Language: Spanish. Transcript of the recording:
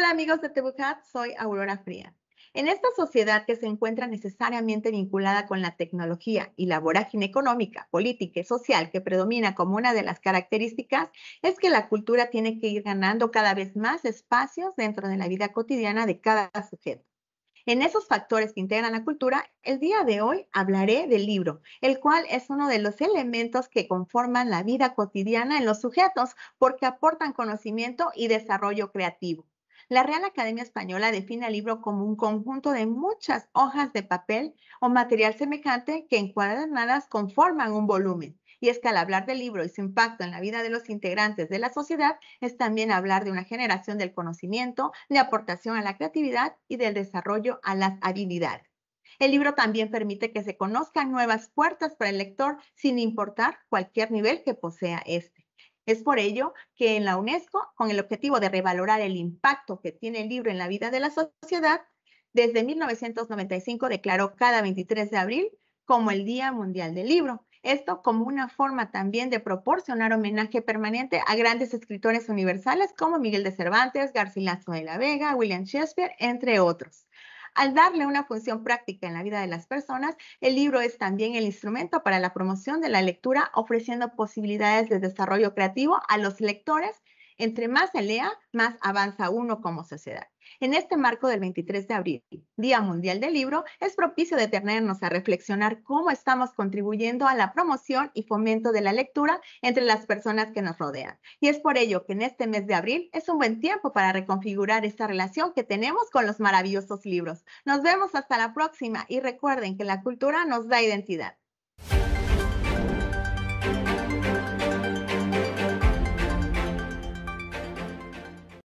Hola amigos de Tebucat, soy Aurora Fría. En esta sociedad que se encuentra necesariamente vinculada con la tecnología y la vorágine económica, política y social que predomina como una de las características, es que la cultura tiene que ir ganando cada vez más espacios dentro de la vida cotidiana de cada sujeto. En esos factores que integran la cultura, el día de hoy hablaré del libro, el cual es uno de los elementos que conforman la vida cotidiana en los sujetos porque aportan conocimiento y desarrollo creativo. La Real Academia Española define el libro como un conjunto de muchas hojas de papel o material semejante que encuadernadas conforman un volumen. Y es que al hablar del libro y su impacto en la vida de los integrantes de la sociedad, es también hablar de una generación del conocimiento, de aportación a la creatividad y del desarrollo a las habilidades. El libro también permite que se conozcan nuevas puertas para el lector sin importar cualquier nivel que posea este. Es por ello que en la UNESCO, con el objetivo de revalorar el impacto que tiene el libro en la vida de la sociedad, desde 1995 declaró cada 23 de abril como el Día Mundial del Libro. Esto como una forma también de proporcionar homenaje permanente a grandes escritores universales como Miguel de Cervantes, Garcilaso de la Vega, William Shakespeare, entre otros. Al darle una función práctica en la vida de las personas, el libro es también el instrumento para la promoción de la lectura, ofreciendo posibilidades de desarrollo creativo a los lectores entre más se lea, más avanza uno como sociedad. En este marco del 23 de abril, Día Mundial del Libro, es propicio detenernos a reflexionar cómo estamos contribuyendo a la promoción y fomento de la lectura entre las personas que nos rodean. Y es por ello que en este mes de abril es un buen tiempo para reconfigurar esta relación que tenemos con los maravillosos libros. Nos vemos hasta la próxima y recuerden que la cultura nos da identidad.